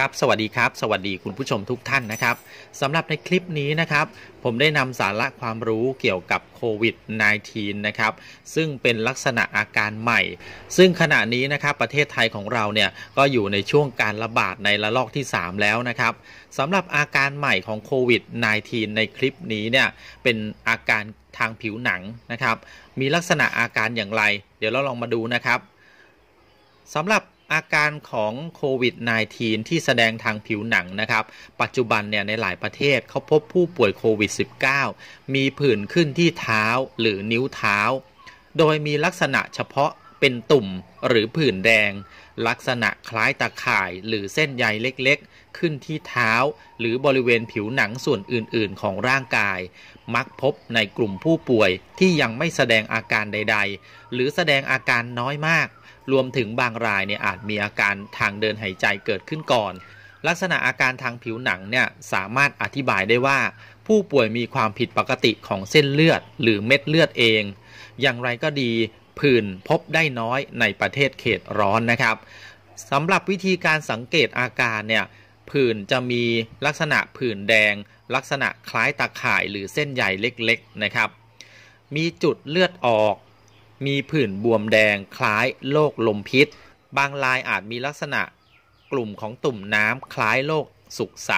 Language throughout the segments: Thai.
ครับสวัสดีครับ สวัสดีคุณผู้ชมทุกท่านนะครับสำหรับในคลิปนี้นะครับผมได้นำสาระความรู้เกี่ยวกับโควิด -19 นะครับซึ่งเป็นลักษณะอาการใหม่ ซึ่งขณะนี้นะครับประเทศไทยของเราเนี่ยก็อยู่ในช่วงการระบาด ในระลอกที่ 3 แล้วนะครับสำหรับอาการใหม่ของโควิด -19 ในคลิปนี้เนี่ยเป็นอาการทางผิวหนังนะครับมีลักษณะอาการอย่างไร เดี๋ยวเราลองมาดูนะครับสำหรับอาการของโควิด -19 ที่แสดงทางผิวหนังนะครับ ปัจจุบันเนี่ยในหลายประเทศเขาพบผู้ป่วยโควิด -19 มีผื่นขึ้นที่เท้าหรือนิ้วเท้า โดยมีลักษณะเฉพาะเป็นตุ่มหรือผื่นแดง ลักษณะคล้ายตาข่ายหรือเส้นใยเล็กๆ ขึ้นที่เท้าหรือบริเวณผิวหนังส่วนอื่นๆ ของร่างกาย มักพบในกลุ่มผู้ป่วยที่ยังไม่แสดงอาการใด ๆ หรือแสดงอาการน้อยมาก รวมถึงบางรายเนี่ยอาจมีอาการทางเดินหายใจเกิดขึ้นก่อน ลักษณะอาการทางผิวหนังเนี่ยสามารถอธิบายได้ว่า ผู้ป่วยมีความผิดปกติของเส้นเลือดหรือเม็ดเลือดเอง อย่างไรก็ดีผื่นพบได้น้อยในประเทศเขตร้อนนะครับสำหรับวิธีการสังเกตอาการเนี่ยผื่นจะมีลักษณะผื่นแดง ลักษณะคล้ายตาข่ายหรือเส้นใหญ่เล็กๆนะครับ มีจุดเลือดออก มีผื่นบวมแดงคล้ายโรคลมพิษ บางลายอาจมีลักษณะกลุ่มของตุ่มน้ำคล้ายโรคสุกใส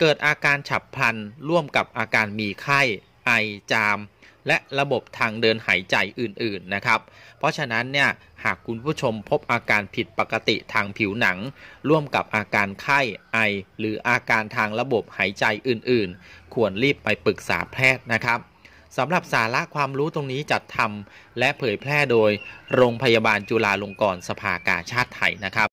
เกิดอาการฉับพลันร่วมกับอาการมีไข้ไอจาม และระบบทางเดินหายใจอื่น ๆ นะครับ เพราะฉะนั้น เนี่ย หากคุณผู้ชมพบอาการผิดปกติทางผิวหนัง ร่วมกับอาการไข้ไอ หรืออาการทางระบบหายใจอื่นๆ ควรรีบไปปรึกษาแพทย์นะครับสำหรับสาระความรู้ตรงนี้จัดทำและเผยแพร่โดยโรงพยาบาลจุฬาลงกรณ์สภากาชาติไทยนะครับ